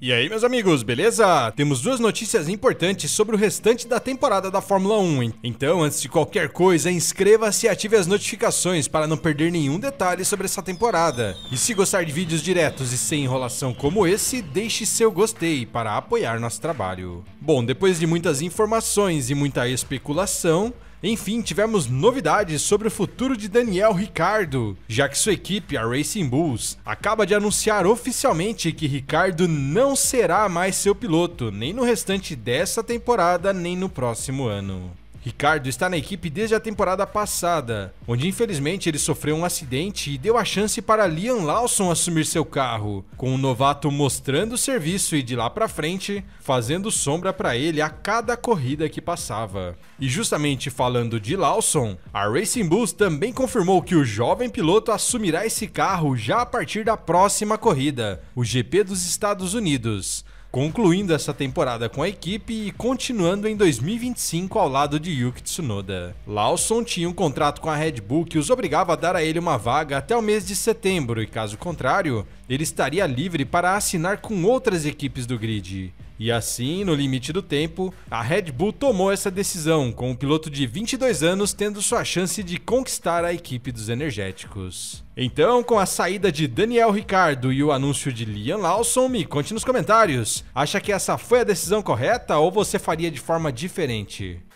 E aí, meus amigos, beleza? Temos duas notícias importantes sobre o restante da temporada da Fórmula 1. Então, antes de qualquer coisa, inscreva-se e ative as notificações para não perder nenhum detalhe sobre essa temporada. E se gostar de vídeos diretos e sem enrolação como esse, deixe seu gostei para apoiar nosso trabalho. Bom, depois de muitas informações e muita especulação, enfim, tivemos novidades sobre o futuro de Daniel Ricardo, já que sua equipe, a Racing Bulls, acaba de anunciar oficialmente que Ricardo não será mais seu piloto, nem no restante dessa temporada, nem no próximo ano. Ricardo está na equipe desde a temporada passada, onde infelizmente ele sofreu um acidente e deu a chance para Liam Lawson assumir seu carro, com o novato mostrando o serviço e de lá para frente fazendo sombra para ele a cada corrida que passava. E justamente falando de Lawson, a Racing Bulls também confirmou que o jovem piloto assumirá esse carro já a partir da próxima corrida, o GP dos Estados Unidos concluindo essa temporada com a equipe e continuando em 2025 ao lado de Yuki Tsunoda. Lawson tinha um contrato com a Red Bull que os obrigava a dar a ele uma vaga até o mês de setembro e, caso contrário, ele estaria livre para assinar com outras equipes do grid. E assim, no limite do tempo, a Red Bull tomou essa decisão, com o piloto de 22 anos tendo sua chance de conquistar a equipe dos energéticos. Então, com a saída de Daniel Ricardo e o anúncio de Liam Lawson, me conte nos comentários. Acha que essa foi a decisão correta ou você faria de forma diferente?